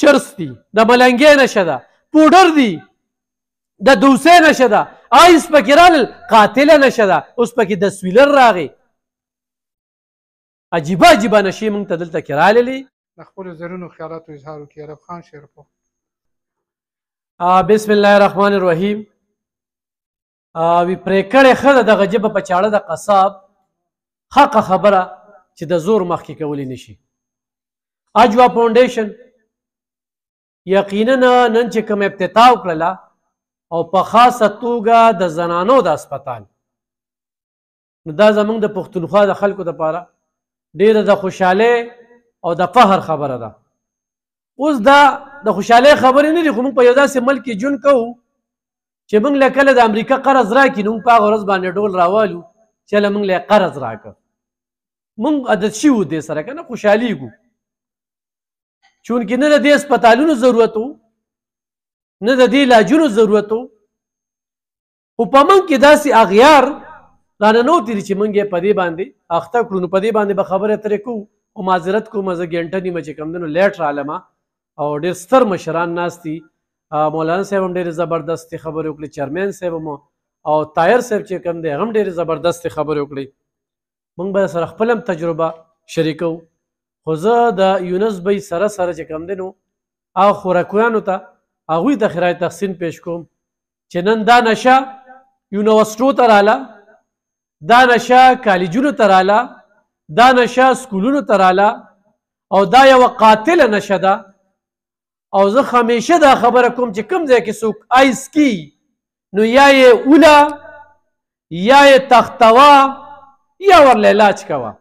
چرس دی د ملنګې نشه ده پوډر دی د دوسه نشه ده آیس پکې رال قاتله نشه ده اوس پکې د سویلر راغی عجیبه عجیبه نشي مونږ ته دلته کې راللی د خپل زرونو خیالاتو اظهار وکړي عرب خان شیرپو بسم الله الرحمن الرحیم وی پریکړې خله د غجب په چاړه د قصاب حق خبره چې د زور مخکې کولی نشي اجوا فاونډیشن یقینا نن چې کوم ابتدا وکړه او په خاصه توګه د زنانو د هسپتال نو دا زمونږ د پښتونخوا د خلکو لپاره ډیره د خوشحاله او د فخر خبره ده اوس دا د خوشحاله خبرې نه دي خو موږ په یو داسې ملک کې جون کوو چې موږ له کله د امریکا قرض راکړي نو په هغه ورځ باندې ډول راوالو چې له موږ له قرض راکړه موږ عادت شو دې سره کنه خوشحالي ګو چون کې نه د دې سپیټالونو ضرورت وو نه د دې علاجونو ضرورت وو خو په من کې داسې اغیار رانه نو تیری چې منګې په دې باندې اخته کړو نو په دې باندې به خبره ترې کو او معذرت کوم زه ګنټه نیمه چې کم دنو لیټ رالم او ډېر ستر مشران ناستي مولانا صاحب هم ډېر زبردست خبرې وکړي چیرمن صاحب هم او طاهر صاحب چې کم دی هم ډېر زبردست خبرې وکړي موږ به سره خپلم تجربه شریکو خو زه د یونس بې سره سره چې کم دینو او خوراکویانو ته هغوی د خیرای تحسین پیش کوم چې نن دا نشه یونیورسټو ته راله دا نشه کالجونو ته راله دا نشه سکولونو ته راله او دا یوه قاتله نشه ده او زه همیشه دا خبره کوم چې کوم ځای کې څوک آیس کی نو یا یې اوله یا یې تختوه یا ورله علاج کوه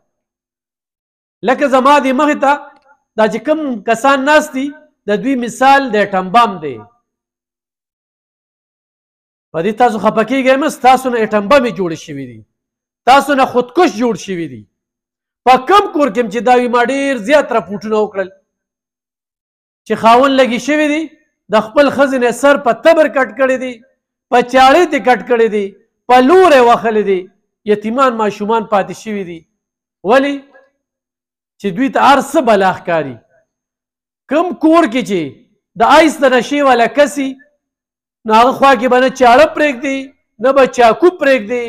لکه زما د مخې ته دا چې کوم کسان ناست دي د دوی مثال د ټمبام دی په دې تاسو خپه کېږئ مس تاسو نه ټمبمې جوړې شوي دي تاسو نه خودکش جوړ شوي دي په کم کور کې چې دا وي ما ډېر زیات راپورټونه وکړل چې خاون لګي شوي دي د خپل خزنه سر په تبر کټ کړی دي په چاړې دې کټ کړی دي په لورې وخلې دي یتیمان ماشومان پاتې شوي دي ولی چې دوی ته ارسه بلاخ کاری کم کور کې چې د آیس د نشي ولا کسي نو هغه خوا کې باندې چاړه پرېګ دی نه به چاکو پرېګ دی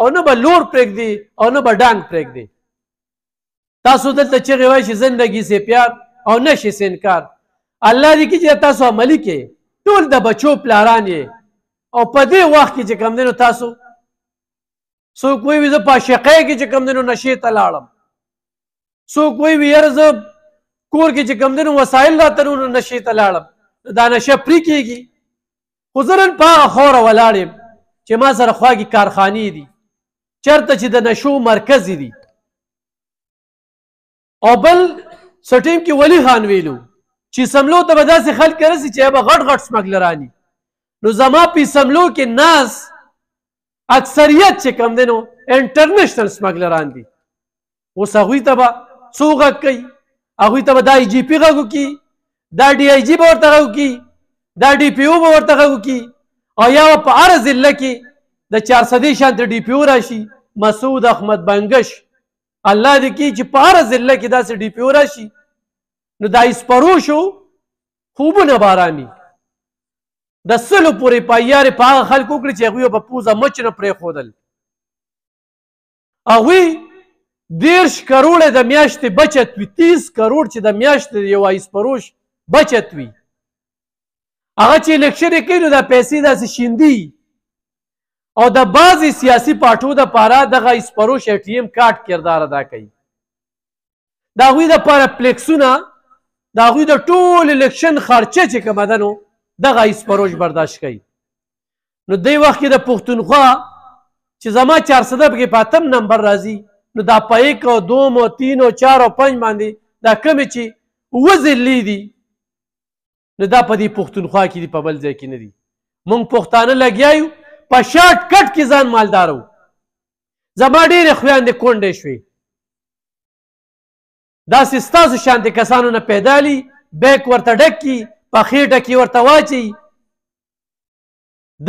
او نه به لور پرېګ دی او نه به ډانګ پرېګ دی تاسو دلته چې غوای شي زندگی سه پیار او نشي سه انکار الله دې کې چې تاسو عملي کې ټول د بچو پلاران یې او په دې وخت کې چې کم دینو تاسو سو کوی ویزه پاشقې کې چې کم دینو نشي تلاړم څوک وای ویره زه کور کې چې کم دنو وسایل راته نو نشي ته لاړم دا نشه پری کیږي خو زرن په خور ولاړم چې ما سره خواږي کارخانه دي چرته چې د نشو مرکز دي او بل سټیم کې ولی خان ویلو چې سملو ته به داسې خلک رسي چې به غټ غټ سمګلرانی نو زما په سملو کې ناس اکثریت چې کم دنو انټرنیشنل سمګلران دي اوس هغوی ته به سوغه کوي هغه ته دا ای جی پی غو کی دا ډی ای جی ورته غو کی دا ډی پی او ورته غو کی او یا په هر ضلع کې د 400 شانت ډی پی او راشي مسعود احمد بنگش الله دې کی چې په هر ضلع کې دا ډی پی او راشي نو دا اسپرو شو خوبونه بارامي د سلو پورې پایار په خلکو کړ چې هغه په پوزه مچ نه پرې خودل هغه دیرش کروڑ د میاشتې بچت وي تیس کروڑ چې د میاشتې یو ایسپروش بچت وي هغه چې الیکشن یې کوي نو دا پیسې داسې شیندي او د بعضې سیاسي پاټو د پاره دغه ایسپروش ای ټي ایم کارت کردار ادا کوي د هغوی دپاره پلیکسونه د هغوی د ټول الیکشن خرچه چې کومه ده نو دغه اسپروژ برداشت کوي نو دی وخت کې د پښتونخوا چې زما چارسده پکې په اتم نمبر راځي نو دا په یک او دوم او تین او چار او پنج باندې دا کمی چې وزلی دي نو دا په دې پښتونخوا کې دي په بل ځای کې نه دي مونږ پښتانه لګیا یو په شارټ کټ کې ځان مالدار وو زما ډېرې خویندې کونډې شوې داسې ستاسو شانتې کسانو نه پیدا لی بیک ورته ډک کی په خېټه کې ورته واچي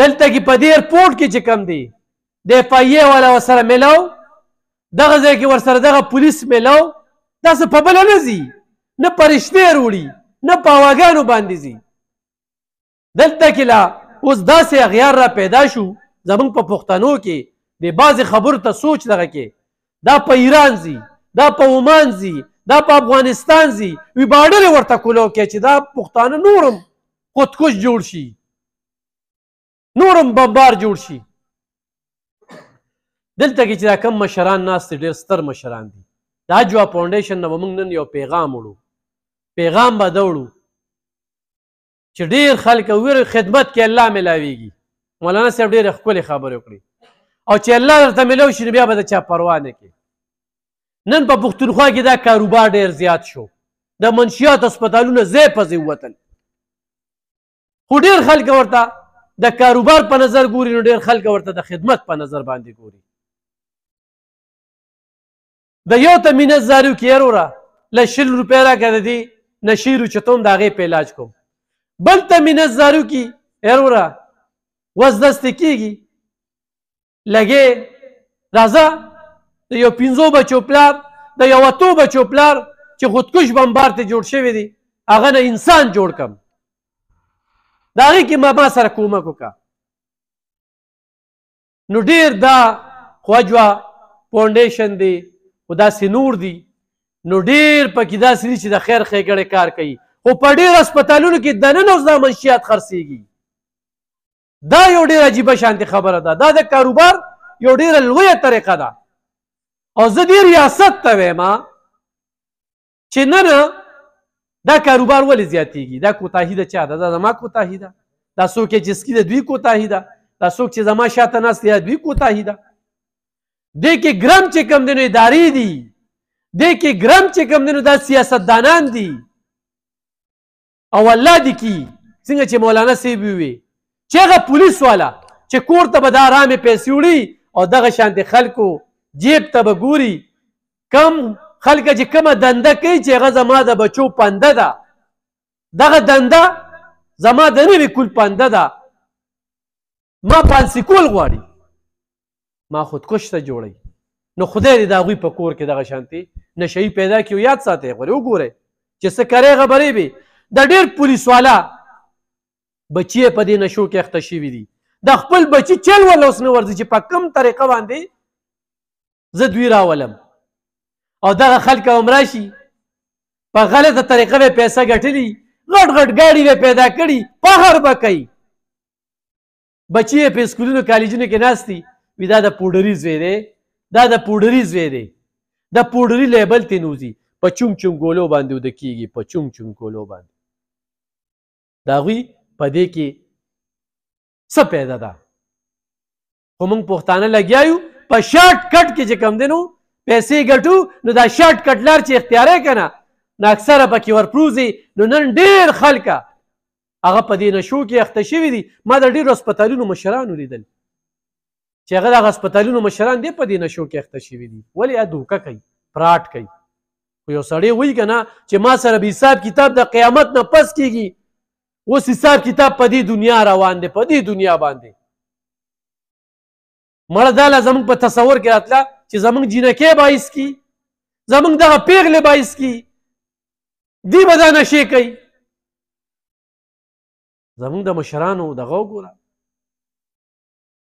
دلته کې په دې ایرپورټ کې چې کم دی د فایې والا ورسره میلاو دغه ځای کې ورسره دغه پولیس میلاو دا څه په بله نه ځي نه پرشتې وروړي نه په هواګانو باندې ځي دلته کې لا اوس داسې اغیار را پیدا شو زمونږ په پښتنو کې د بعضې خبرو ته سوچ دغه کې دا په ایران ځي دا په عمان ځي دا په افغانستان زی وی باډل ورته کولو کې چې دا پښتانه نورم خودکش جوړ شي نورم بمبار جوړ شي دلته کې چې دا کم مشران ناست دي ډېر ستر مشران دي د اجوا فاونډیشن نه موږ نن یو پیغام وړو پیغام به دوړو چې ډېر خلک ویر خدمت کې الله ملاويږي مولانا صاحب ډېر خپل خبرې وکړي او چې الله درته ملو شي بیا به د چا پروا نه کوي نن په پښتونخوا کې دا کاروبار ډېر زیات شو د منشیات هسپتالونه زی پزې وتل خو ډېر خلک ورته د کاروبار په نظر ګوري نو ډېر خلک ورته د خدمت په نظر باندې ګوري د یو ته مینه زارو کې وروره ل شل روپۍ راکړه د دې نشیرو چې تم د هغې په علاج کوم بل ته مینه زارو کې وروره وز دستې کېږي لګې راځه د یو پنځو بچو پلار د یو اتو بچو پلار چې خودکش بمبار ته جوړ شوی دی هغه نه انسان جوړ کم د هغې کې ما ما سره کومک وکړه نو ډیر دا خواجوا فاونډیشن دی خو داسې نور دي نو ډیر پکې داسې دي چې د خیر ښېګړې کار کوي خو په ډیر هسپتالونو کې دننه اوس دا منشیات خرڅېږي دا یو ډېر عجیبه شانتي خبره ده دا د کاروبار یو ډېره لویه طریقه ده او زه دې ریاست ته وایم چې نه نه دا کاروبار ولې زیاتېږي دا کوتاهي د چا ده دا زما کوتاهي ده دا څوک چې سکي د دوی کوتاهي ده دا څوک چې زما شاته ناست یا دوی کوتاهي ده دې کې ګرم چې کم دینو ادارې دي دې کې ګرم چې کم دینو دا سیاستدانان دي او الله دې کې څنګه چې مولانا سیب وي چې هغه پولیس والا چې کور ته به دا آرامې پیسې وړي او دغه شانتې خلکو جیب ته به ګوري کم خلک چې کومه دنده کوي چې هغه زما د بچو پنده ده دغه دنده زما د نوې کول پنده ده ما پانسي کول غواړي ما خودکش ته جوړی نو خدای دې د هغوی په کور کې دغه شانتي نشهیي پیدا کړي یاد ساتئ غورې وګورئ چې څه کرې خبرې به د ډېر پولیس والا بچی په دې نشو کې اخته شوي دي د خپل بچی چل ول اوس نه ورځي چې په کوم طریقه باندې زه دوی راولم او دغه خلک هم راشي په غلطه طریقه به پیسې ګټلي غټ غټ ګاډي به پیدا کړي په هر به کوي بچی په سکولونو کالجونو کې ناشتي وی دا د پودری زوی دی دا د پودری زوی دی د پودری لیبل ته نوزي په چوم چوم ګولو باندې ود کیږي په چوم چوم ګولو باندې دا غوي په دې کې څه پیدا ده خو موږ پښتانه لګیا یو په شارټ کټ کې چې کم دینو پیسې ګټو نو دا شارټ کټ لار چې اختیارې کنه نو اکثره پکې ورپروزي نو نن ډیر خلک هغه په دې نشو کې اخته شوی دي ما د ډیرو سپټالونو مشرانو لیدل چې هغه د هسپتالونو مشران دی په دې نشو کې اخته شوي دي ولې ادوکه کوي پراټ کوي خو یو سړی وایي که نه چې ما سره به حساب کتاب د قیامت نه پس کیږي اوس حساب کتاب په دې دنیا روان دی په دې دنیا باندې مړه دا له زمونږ په تصور کې راتله چې زمونږ جینکې باعث کی زمونږ دغه پیغلې باعث کی دی به دا نشې کوي زمونږ د مشرانو دغه وګوره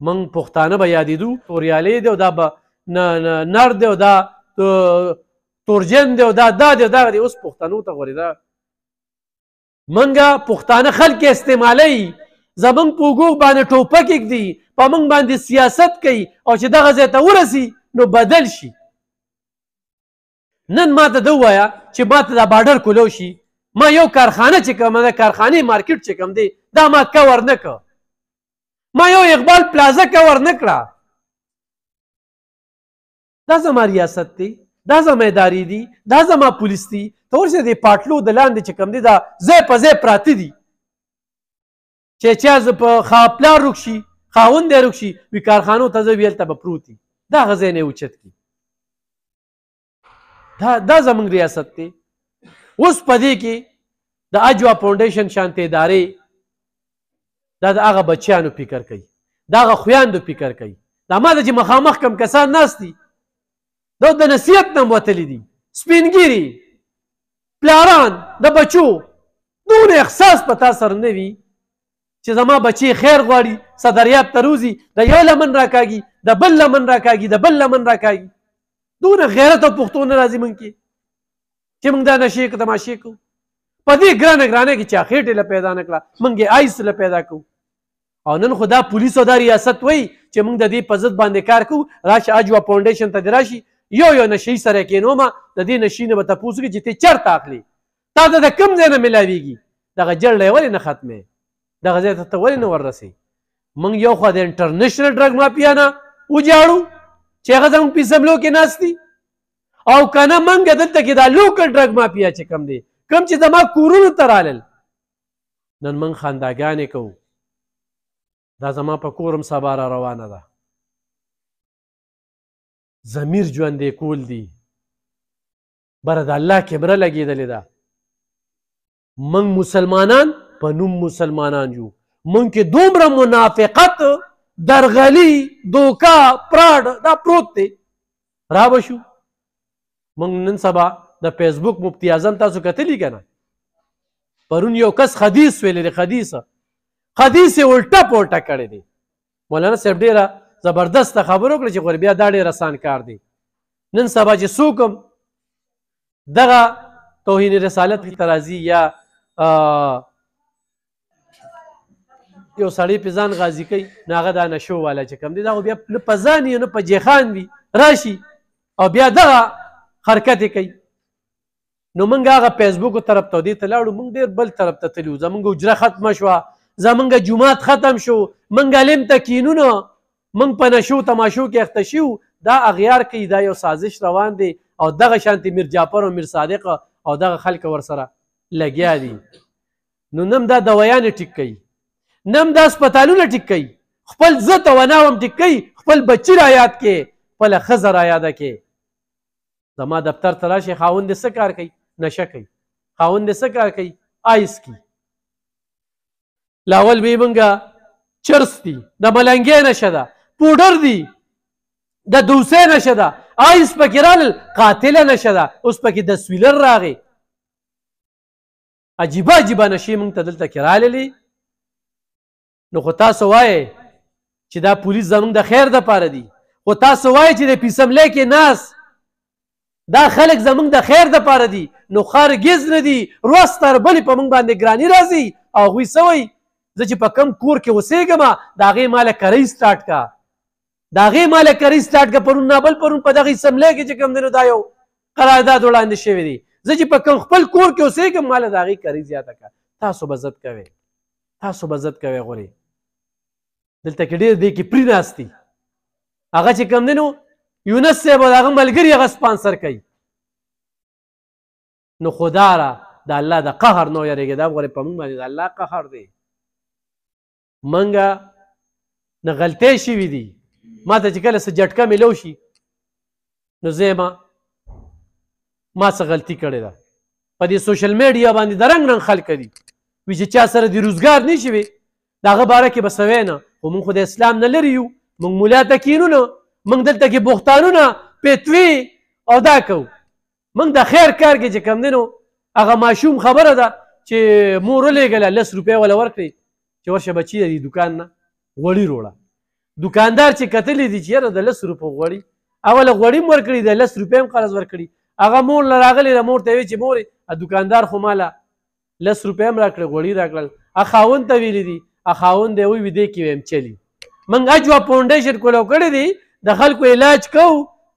من پښتانه به یادېدو توریالی دی او دا به نر دی او دا تورجن دی او دا دا دی دا دی اوس پښتنو ته غوړېده منګه پښتانه خلک استعمالی زمون په وګو باندې ټوپک کېږدي په موږ باندې سیاست کوي او چې دغه ځای ته ورسي نو بدل شي نن ما ته ده ووایه چې ما ته دا باډر کولو شي ما یو کارخانه چې کوم ده کارخانې مارکیټ چې کوم دی دا ما کور نه که ما یو اقبال پلازه کې ور نکړه دا زما ریاست دی دا زما ادارې دي دا زما پولیس دي ته ورسې د پاټلو د لاندې چې کوم دی دا ځای په ځای پراته دي چې چا زه په خاپلا روک شي خاوند دی روک شي وي کارخانو ته زه ویل ته به پروت دي دا غځای نه اوچت کړي دا دا زمونږ ریاست دی اوس په دې کې د اجوا فاونډیشن شانتي ادارې دا د هغه بچیانو فکر کوي دا هغه خویاندو فکر کوي دا ما د چې مخامخ کم کسان ناست دي دا د نصیحت نه وتلی دي سپینګیری پلاران د بچو دون احساس په تا سره نه وي چې زما بچی خیر غواړي صدریاب ته روزي د یو لمن راکاږي د بل لمن راکاږي د بل لمن راکاږي دون غیرت او پښتون راځي مونږ کې چې مونږ دا نشي کوو تماشې کوو په دې ګرانه ګرانه کې چا خېټه له پیدا نکړه مونږ یې آیس له پیدا کوو او نن خدا پولیس او د ریاست وای چې موږ د دې په ضد باندې کار کوو راشه اجوا فاونډیشن ته دی راشي یو یو نشي سره کینو ما د دې نشي نه به تاسو کې چې ته چرته اخلي تا ته د کم ځای نه ملاويږي دغه جړل ولې نه ختمه دغه ځای ته ولې نه ورسي موږ یو خو د انټرنیشنل ډرګ مافیا نه وجاړو چې هغه زموږ په سملو کې ناشتي او کنه موږ دلته کې دا لوکل ډرګ مافیا چې کم دی کم چې زما کورونو ترالل نن موږ خانداګانې کوو دا زما په کورم سبا را روانه ده ضمیر ژوندی کول دي بره د الله کبره لګېدلې ده موږ مسلمانان په نوم مسلمانان یو موږ کې دومره منافقت درغلی دوکا پراډ دا پروت دی را به شو موږ نن سبا د فیسبوک مفتی اعظم تاسو کتلی کنه پرون یو کس حدیث ویلی دی حدیثه حدیث الټا پوټا کړی دی مولانا صاحب ډیره زبردست خبرو کړ چې غربیا دا ډیر آسان کار دی نن سبا چې سوکم دغه توهین رسالت کی ترازی یا یو سړی په ځان غازی کوي ناغه دا نشو والا چې کم دی دا بیا نه په ځان نه په جیخان وي راشي او بیا دغه حرکت کوي نو منګه هغه فیسبوک طرف ته دی ته لاړو مونږ ډیر بل طرف ته تلو زمونږ اجره ختمه شوه زمونږ جمعات ختم شو منګ علم ته کینونه منګ په نشو تماشو کې اخته شو دا اغیار کوي دا یو سازش روان دی او دغه شانتي میر جعفر او میر صادق او دغه خلک ورسره لګیا دي نو نم دا دویان ټیک کوي نم دا سپتالونه ټیک کوي خپل زه تواناوم ټیک کوي خپل بچی را یاد کې خپل خزر را یاد کې زما دفتر تراشه خاوند څه کار کوي نشه کوي خاوند څه کار کوي آیس کی لاول به مونږه چرس دي د ملنګې نشه ده پوډر دي د دوسې نشه ده آیس پکې رال قاتله نشه ده اوس پکې د سویلر راغی عجیبه عجیبه نشې مونږ ته دلته کې راللې نو خو تاسو وایې چې دا پولیس زمونږ د خیر دپاره دي خو تاسو وایې چې د پیسملی کې ناست دا خلک زمونږ د خیر د پاره دي نو خارګیز نه دي روز تر بلې په مونږ باندې ګرانی راځي او هغوی څه زه چې په کم کور کې اوسېږم د هغې ماله کرۍ سټارټ کا د هغې ماله کرۍ سټارټ کا پرون نابل پرون په دغې اسمبلی کې چې کوم دی نو دا یو قرارداد وړاندې شوی دی زه چې په کم خپل کور کې اوسېږم ماله د هغې کرۍ زیاته کا تاسو به زد کوئ تاسو به زد کوئ غورې دلته کې ډېر دی کې پرې ناستي هغه چې کم دی نو یونس صاحب هغه ملګري هغه سپانسر کوي نو خدا را د الله د قهر نو یریږي دا غورې په موږ باندې د الله قهر دی منګه نه غلطې شوي دي ما ته چې کله څه جټکه میلو شي نو زه ما ما څه غلطي کړې ده په دې سوشل میډیا باندې درنګ رنګ خلک دي وی چې چا سره د روزګار نه شوي دغه باره کې بس وینه خو مونږ خو د اسلام نه لري یو مونږ مولا تکینونه مونږ دلته کې بوختانونه پېتوي او دا کو مونږ د خیر کار کې چې کم دینو هغه ماشوم خبره ده چې مور لګله لس روپۍ ولا ورکړي چې ورشه بچی د دکان نه غوړي روړه دکاندار چې کتلې دي چې یاره د لس روپو غوړي اوله غوړي مور کړي د لس روپۍ هم قرض ورکړي هغه مور نه راغلی د مور ته وی چې مورې دکاندار خو ماله لس روپۍ هم راکړې غوړي راکړل اخاون ته ویلې دي اخاون دی وی دې کې ویم چلی منګ اجوا فاونډیشن کولو کړی دی د خلکو علاج کو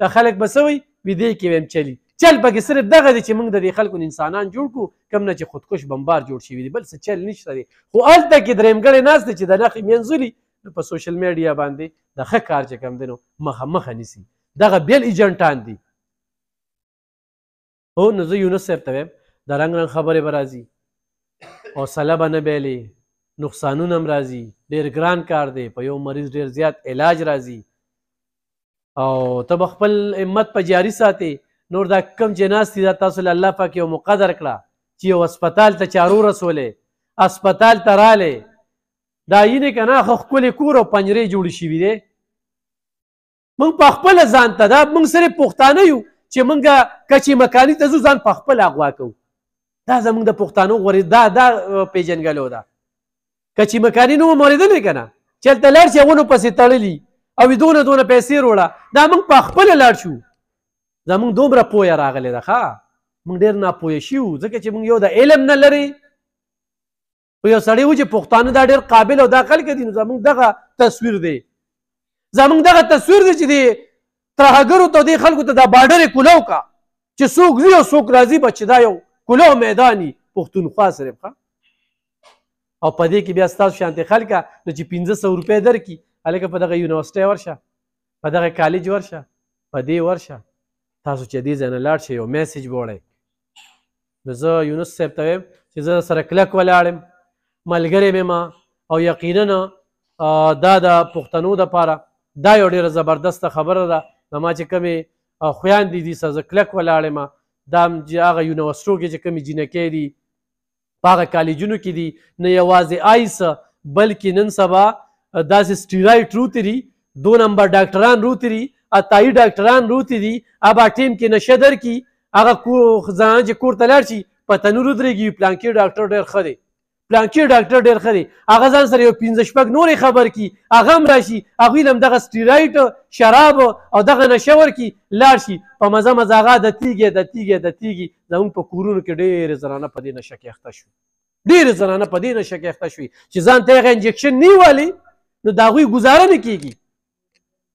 د خلک بسوي وی دې کې ویم چلی چل پکې صرف دغه دی چې موږ د دې خلکو انسانان جوړ کړو کم نه چې خودکش بمبار جوړ شوي دي بل څه چل نشته دی خو هلته کې درېمګړی ناست دی چې د نښې منځولي نو په سوشل میډیا باندې د ښه کار چې کم دی نو مخه مخه نیسي دغه بیل ایجنټان دي هو نو زه یونس صاحب ته وایم د رنګ رنګ خبرې به راځي حوصله به نه بیلي نقصانونه هم راځي ډیر ګران کار دی په یو مریض ډیر زیات علاج راځي او ته خپل همت په جاری ساتي نور دا کم جناستي دا تاسو له الله پاک یو مقدر کړه چې یو هسپتال ته چارو رسولې هسپتال ته رااله دا یې نه کنه خو خپل کور او پنجرې جوړ شي وي دي مونږ په خپل ځان ته دا مونږ سره پښتانه یو چې مونږه کچې مکانی ته ځو ځان په خپل اغوا کوو دا زمونږ د پښتانه غوري دا دا پیجنګلو ده کچې مکانی نو موریدل کنه چلته لار چې ونه پسې تړلی او دونه دونه پیسې وروړه دا مونږ په خپل لاړ شو زمونږ دومره پوهه راغلې ده ښه موږ ډېر ناپوهه شي یو ځکه چې موږ یو د علم نه لري خو یو سړی و چې پښتانه دا ډېر قابل او دا خلک دي نو زمونږ دغه تصویر دی زمونږ دغه تصویر دی چې د ترهګرو ته دې خلکو ته دا بارډر کولو کا چې څوک وي او څوک راځي بچ دا یو کولو میداني پښتونخوا سره ښه او په دې کې بیا ستاسو شانتي خلک نو چې 1500 روپۍ درکې هلکه په دغه یونیورسيټي ورشه په دغه کالج ورشه په دې ورشه تاسو چې دې ځای نه لاړ شئ یو میسج وړئ نو زه یونس صاحب ته ویم چې زه سره کلک ولاړ یم ملګری مې ما او یقینا دا د پښتنو دپاره دا یو ډېره زبردسته خبره ده زما چې کومې خویاندې دي سره زه کلک ولاړ یم دا هغه یونیورسټو کې چې کومې جینکې دي په هغه کالجونو کې دي نه یوازې آیس بلکې نن سبا داسې سټیرایټ روتري دو نمبر ډاکټران روتري عطایي ډاکټران روتی دي ابا ټیم کې نشه در کی هغه ځان چې کور ته لاړ شي په تنور درېږي پلانکی ډاکټر ډېر ښه دی پلانکی ډاکټر ډېر ښه دی هغه ځان سره یو پنځه شپږ نورې خبر کی هغه هم راشي هغوی هم دغه سټیرایټ شراب او دغه نشه ورکي لاړ شي په مزه مزه هغه د تیږې د تیږې د تیږې زموږ په کورونو کې ډېرې زنانه په دې نشه کې اخته شو ډېرې زنانه په دې نشه کې اخته شوي چې ځان ته هغه انجکشن نه والي نو د هغوی ګزاره نه کېږي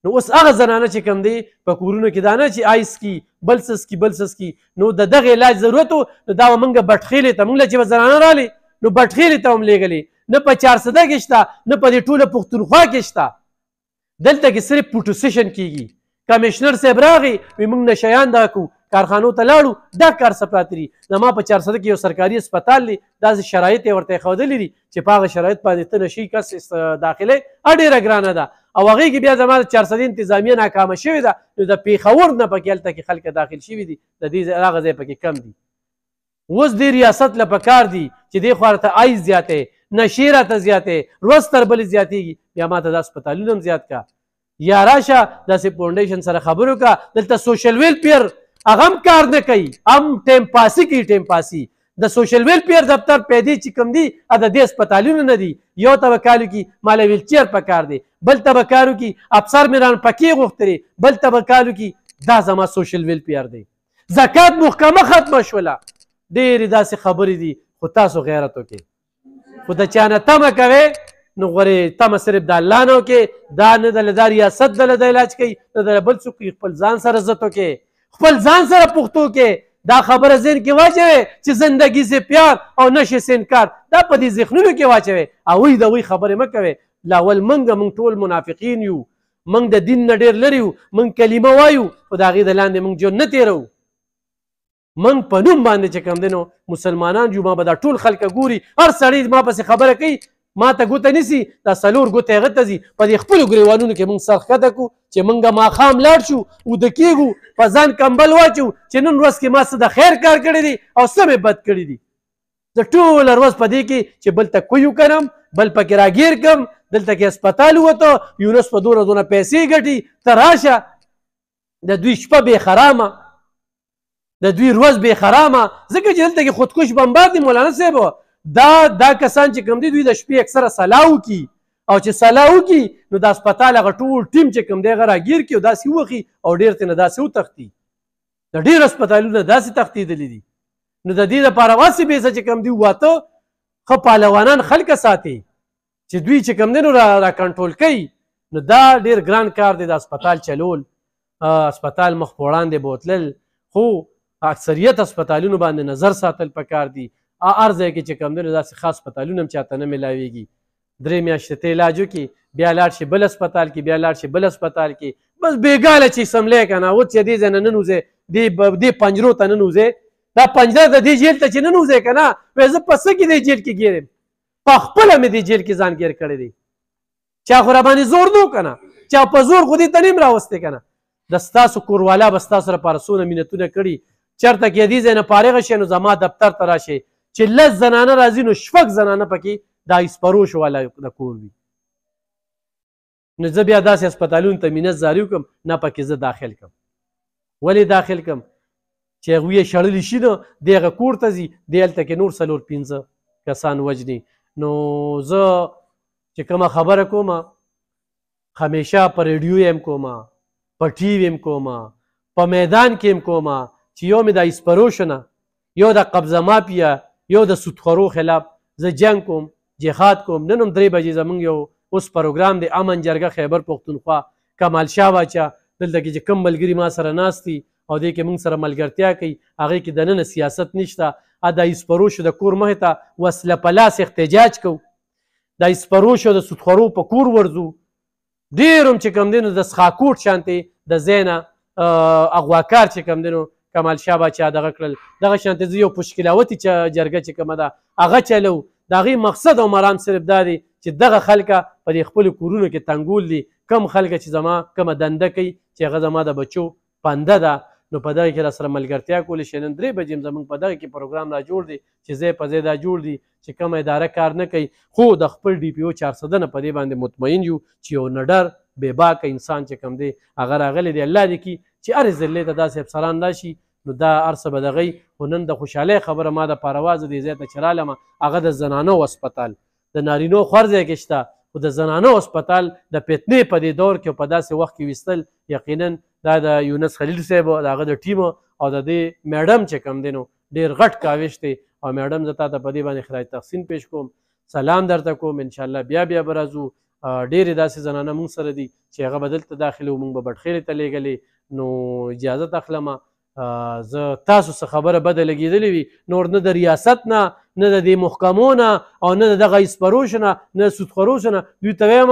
نو اوس هغه زنانه چې کوم دی په کورونو کې دانه چې آیس کی بل سس کی بل سس کی نو د دغه علاج ضرورت نو دا ومنګ بټخېلې ته مونږ چې زنانه رالی نو بټخېلې ته هم لېګلې نه په 400 کې شته نه په دې ټوله پښتونخوا کې شته دلته کې صرف پټوسیشن کیږي کمشنر صاحب راغی وی مونږ نشیان دا کو کارخانو ته لاړو دا کار سپراتري زما په چارسده کې یو سرکاري هسپتال دی داسې شرایط یې ورته ښودلي دي چې په هغه شرایط باندې ته نشي کس داخله ډېره ګرانه ده او هغې کې بیا زما د چارسدي انتظامیه ناکامه شوې ده نو د پېښور نه پکې هلته کې خلک داخل شوي دي د دې هغه ځای پکې کم دي اوس دې ریاست له پکار دي چې دې خوا ته آی زیاتې نشې راته زیاتې ورځ تر بلې زیاتېږي بیا ما ته دا هسپتالونه هم زیات کا یا راشه داسې فاونډیشن سره خبرو کا دلته سوشل ویلفیر هغه هم کار نه کوي هم ټیم پاسي کوي ټیم پاسي د سوشل ویلفیر دفتر پیدا چې کم دي ا د دې سپټالونو نه دي یو تبکالو کې مال ویلچیر پکار دی بل تبکارو کې افسر میران پکې غوښتري بل تبکالو کې دا زما سوشل ویلفیر دی زکات محکمه ختمه شوله ډېرې داسې خبرې دي خو تاسو غیرت وکړئ خو د چا نه تمه کوئ نو غورې تمه صرف د الله نه وکړئ دا نه د له دا ریاست د له د علاج کوي نه د بل څوک خپل ځان سره عزت وکړئ خپل ځان سره پښتو کې دا خبره ذهن کې واچوي چې زندگی سے پیار او نشه سے انکار دا په دې ذهنونو کې واچوي او وی دا وی خبره مکوي لاول منګ من ټول منافقین یو منګ د دین نه ډیر لري من کلمه وایو او دا غي د لاندې منګ جنت یې رو من په نوم باندې چې کوم دینو مسلمانان جو ما به دا ټول خلک ګوري هر سړی ما پسې خبره کوي ما ته ګوته نسی دا سلور ګوته غته زی په خپل ګریوانونو کې مونږ سر خته کو چې مونږه ما خام لاړ شو او د کیګو په ځان کمبل واچو چې نن ورځ کې ما څه د خیر کار کړی دی او سمې بد کړی دی د ټول ورځ په دې کې چې بل ته کویو کنم بل پکې راګیر کم دلته کې هسپتال وته یونس په دوره دونه پیسې ګټي ته راشه د دوی شپه به خرامه د دوی ورځ به خرامه ځکه چې دلته کې خودکش بمبار دی مولانا صاحب دا دا کسان چې کوم دي دوی د شپې اکثره سلاو کی او چې سلاو کی نو د هسپتال غ ټول ټیم چې کوم دی غره گیر کی او داسې وخی او ډیر تنه داسې و تختی د ډیر هسپتالونو داسې تختی دلی دي نو د دې لپاره واسي به چې کوم دی واته خو پهلوانان خلک ساتي چې دوی چې کوم دی نو را, را کنټرول کوي نو دا ډیر ګران کار دی د هسپتال چلول هسپتال مخ وړاندې بوتلل خو اکثریت هسپتالونو باندې نظر ساتل پکار دي ارزه کې چې کم دی داسې خاص پتالونه هم چاته نه ملاویږي درې میاشتې ته علاجو کې بیا لاړ شي بل هسپتال کې بیا لاړ شي بل هسپتال کې بس بیګاله چې سملی که نه اوس چې دې ځای نه ننوځې دې دې پنجرو ته ننوځې دا پنجره د دې جیل ته چې ننوځې که نه وایي زه په څه کې دې جیل کې ګیر یم په خپله مې دې جیل کې ځان ګیر کړی دی چا خو را باندې زور نو که نه چا په زور خو دې ته نه یم راوستې که نه د ستاسو کوروالا به ستاسو لپاره څونه منتونه کړي چېرته کې دې ځای نه فارغه شي نو زما دفتر ته راشئ چې لس زنانه راځي نو شپږ زنانه پکې دا سپرو شواله د کور وي نو زه بیا داسې هسپتالونو ته مینت زاری وکړم نه پکې زه داخل کم ولې داخل کم چې هغوی یې شړلی شي نو دی هغه کور ته ځي دی هلته کې نور څلور پنځه کسان وجني نو زه چې کومه خبره کوم همیشه په ریډیو ایم کوم په ټي وی ایم کوم په میدان کې ایم کوم چې یو مې د اسپروشنه یو د قبضه مافیا یو د سودخورو خلاف زه جنگ کوم جهاد کوم نن هم درې بجې زمونږ یو اوس پروګرام دی امن جرګه خیبر پښتونخوا کمال شاه باچا دلته کې چې کم ملګري ما سره ناستي او دې کې موږ سره ملګرتیا کوي هغې کې د ننه سیاست نشته د اسپروشو د کور مخې ته وسله په لاس احتجاج کوو د اسپروشو د سودخورو په کور ورځو ډېر هم چې کوم دی نو د څښاکوټ شانتې د ځای نه اغواکار چې کوم دی نو کمال شاه باچا دغه کړل دغه شانته زه یو پشکلاوتي جرګه چې کومه ده هغه چلو د هغې مقصد او مرام صرف دا دی چې دغه خلکه په دې خپلو کورونو کې تنګول دي کم خلکه چې زما کومه دنده کوي چې هغه زما د بچو پنده ده نو په دغه کې را سره ملګرتیا کولی شي نن درې بجې زموږ په دغه کې پروګرام را جوړ دی چې ځای په ځای دا جوړ دی چې کومه اداره کار نه کوي خو د خپل ډي پی او چار سدنه په دې باندې مطمئن یو چې یو نډر بې باکه انسان چې کوم دی هغه راغلی دی الله دې کړي چې هرې ذلې ته داسې افسران راشي نو دا ارسه به دغی خو نن د خوشحالۍ خبره ما د پارواز دی زیاته چې رالم هغه د زنانه هسپتال د نارینو خورځی کې شته خو د زنانه هسپتال د پیتنې په دې دور کې په داسې وخت کې ویستل یقینا دا د یونس خلیل صاحب د هغه د ټیم او د دې میډم چې کم دینو ډیر غټ کاوش دی او میډم زتا ته په دې باندې خدای تحسین پېښ کوم سلام درته کوم ان شاء الله بیا بیا برازو ډیر داسې زنانه مون سره دي چې هغه بدلته داخله مونږ به بټخېره ته لګلې نو اجازه تخلمه زه تاسو څخه خبره بده لګېدلې وي نور نه د ریاست نه نه د دې محکمو نه او نه د دغه اسپروش نه نه سودخروش نه دوی ته وایم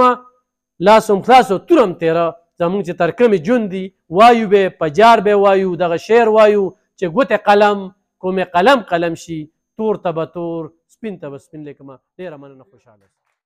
لاس هم خلاص او تور هم تېره زمونږ چې تر کمې جون دي وایو به په جار به وایو دغه شعر وایو چې ګوتې قلم کومې قلم قلم شي تور ته به تور سپین ته به سپین لیکمه ډېره مننه خوشحاله